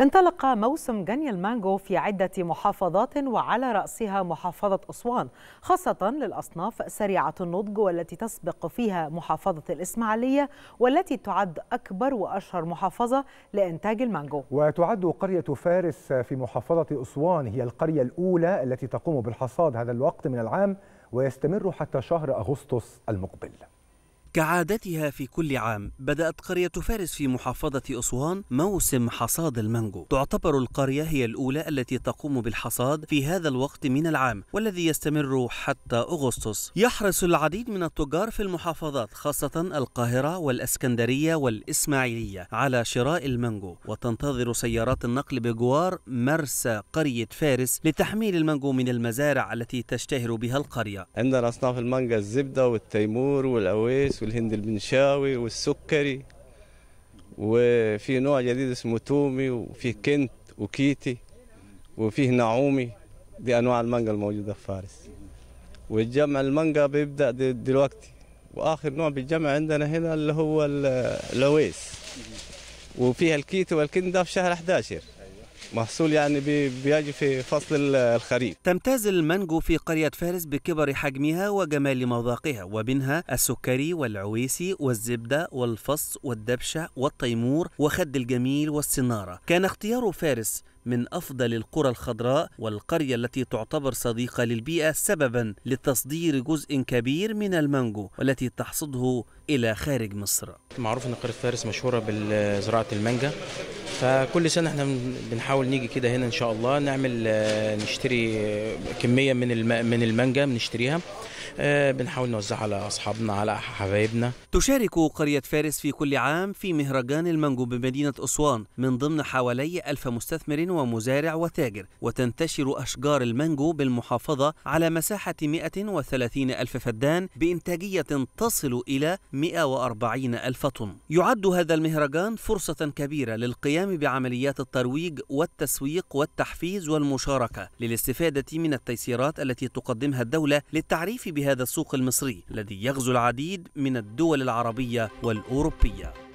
انطلق موسم جني المانجو في عدة محافظات وعلى رأسها محافظة أسوان خاصة للأصناف سريعة النضج والتي تسبق فيها محافظة الإسماعيلية والتي تعد أكبر وأشهر محافظة لإنتاج المانجو وتعد قرية فارس في محافظة أسوان هي القرية الأولى التي تقوم بالحصاد هذا الوقت من العام ويستمر حتى شهر أغسطس المقبل كعادتها في كل عام بدأت قرية فارس في محافظة أسوان موسم حصاد المانجو تعتبر القرية هي الأولى التي تقوم بالحصاد في هذا الوقت من العام والذي يستمر حتى أغسطس يحرص العديد من التجار في المحافظات خاصة القاهرة والأسكندرية والإسماعيلية على شراء المانجو وتنتظر سيارات النقل بجوار مرسى قرية فارس لتحميل المانجو من المزارع التي تشتهر بها القرية عندنا أصناف المانجا الزبدة والتيمور والأويس البسبوس والهند البنشاوي والسكري وفي نوع جديد اسمه تومي وفيه كنت وكيتي وفيه نعومي دي انواع المانجا الموجوده في فارس والجمع المانجا بيبدا دلوقتي واخر نوع بالجمع عندنا هنا اللي هو اللويس وفيها الكيتي والكنت ده في شهر 11 محصول يعني بيجي في فصل الخريف تمتاز المانجو في قرية فارس بكبر حجمها وجمال مذاقها ومنها السكري والعويسي والزبدة والفص والدبشة والتيمور وخد الجميل والصنارة كان اختيار فارس من أفضل القرى الخضراء والقرية التي تعتبر صديقة للبيئة سببا لتصدير جزء كبير من المانجو والتي تحصده إلى خارج مصر معروف أن قرية فارس مشهورة بزراعة المانجا فكل سنة احنا بنحاول نيجي كده هنا إن شاء الله نعمل آه، نشتري آه، كمية من من المانجا بنشتريها آه، بنحاول نوزعها على اصحابنا على حبايبنا تشارك قريه فارس في كل عام في مهرجان المانجو بمدينه اسوان من ضمن حوالي ألف مستثمر ومزارع وتاجر وتنتشر اشجار المانجو بالمحافظه على مساحه 130 ألف فدان بإنتاجية تصل إلى 140 ألف طن يعد هذا المهرجان فرصة كبيرة للقيام بعمليات الترويج والتسويق والتحفيز والمشاركة للاستفادة من التيسيرات التي تقدمها الدولة للتعريف ب بهذا السوق المصري الذي يغزو العديد من الدول العربية والأوروبية